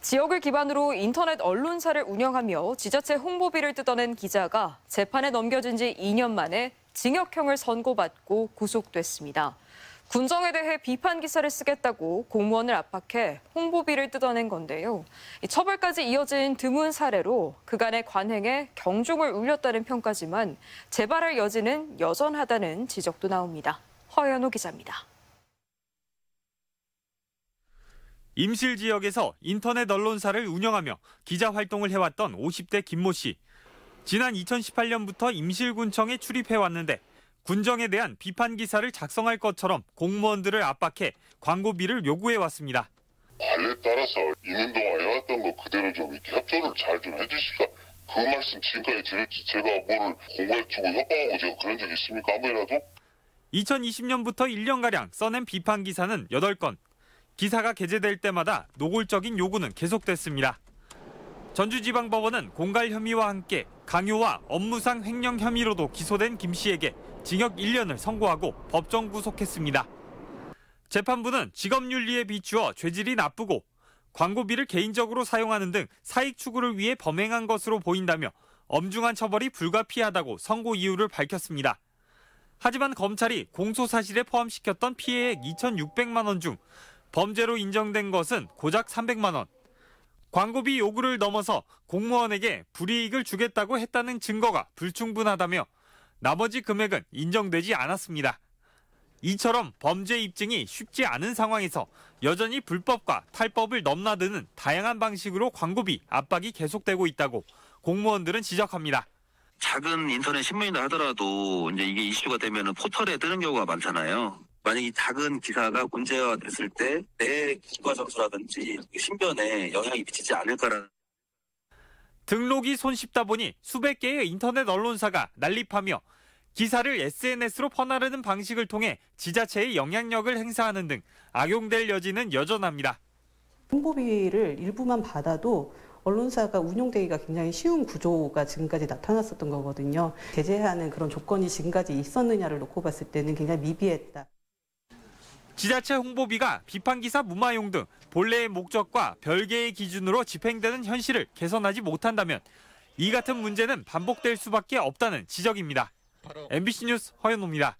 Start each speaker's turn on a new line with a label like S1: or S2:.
S1: 지역을 기반으로 인터넷 언론사를 운영하며 지자체 홍보비를 뜯어낸 기자가 재판에 넘겨진 지 2년 만에 징역형을 선고받고 구속됐습니다. 군정에 대해 비판 기사를 쓰겠다고 공무원을 압박해 홍보비를 뜯어낸 건데요. 처벌까지 이어진 드문 사례로 그간의 관행에 경종을 울렸다는 평가지만 재발할 여지는 여전하다는 지적도 나옵니다. 허연호 기자입니다.
S2: 임실 지역에서 인터넷 언론사를 운영하며 기자 활동을 해왔던 50대 김모 씨. 지난 2018년부터 임실군청에 출입해왔는데 군정에 대한 비판 기사를 작성할 것처럼 공무원들을 압박해 광고비를 요구해왔습니다.
S1: 안에 따라서 이민동 해왔던 거 그대로 좀 이렇게 협조를 잘 좀 해주시다. 그 말씀 지금까지 드렸지 제가 뭘 공갈치고 협박하고 제가 그런 적 있습니까? 아무래도
S2: 2020년부터 1년가량 써낸 비판 기사는 8건, 기사가 게재될 때마다 노골적인 요구는 계속됐습니다. 전주지방법원은 공갈 혐의와 함께 강요와 업무상 횡령 혐의로도 기소된 김 씨에게 징역 1년을 선고하고 법정 구속했습니다. 재판부는 직업윤리에 비추어 죄질이 나쁘고 광고비를 개인적으로 사용하는 등 사익 추구를 위해 범행한 것으로 보인다며 엄중한 처벌이 불가피하다고 선고 이유를 밝혔습니다. 하지만 검찰이 공소 사실에 포함시켰던 피해액 2,600만 원중 범죄로 인정된 것은 고작 300만 원. 광고비 요구를 넘어서 공무원에게 불이익을 주겠다고 했다는 증거가 불충분하다며 나머지 금액은 인정되지 않았습니다. 이처럼 범죄 입증이 쉽지 않은 상황에서 여전히 불법과 탈법을 넘나드는 다양한 방식으로 광고비 압박이 계속되고 있다고 공무원들은 지적합니다. 작은 인터넷 신문이다 하더라도 이제 이게 이슈가 되면 포털에 뜨는 경우가 많잖아요. 만약 이 작은 기사가 문제가 됐을 때 내 기과 점수라든지 신변에 영향이 미치지 않을까라는 등록이 손쉽다 보니 수백 개의 인터넷 언론사가 난립하며 기사를 SNS로 퍼나르는 방식을 통해 지자체의 영향력을 행사하는 등 악용될 여지는 여전합니다.
S1: 홍보비를 일부만
S2: 받아도 언론사가 운영되기가 굉장히 쉬운 구조가 지금까지 나타났었던 거거든요. 제재하는 그런 조건이 지금까지 있었느냐를 놓고 봤을 때는 굉장히 미비했다. 지자체 홍보비가 비판기사 무마용 등 본래의 목적과 별개의 기준으로 집행되는 현실을 개선하지 못한다면 이 같은 문제는 반복될 수밖에 없다는 지적입니다. MBC 뉴스 허현호입니다.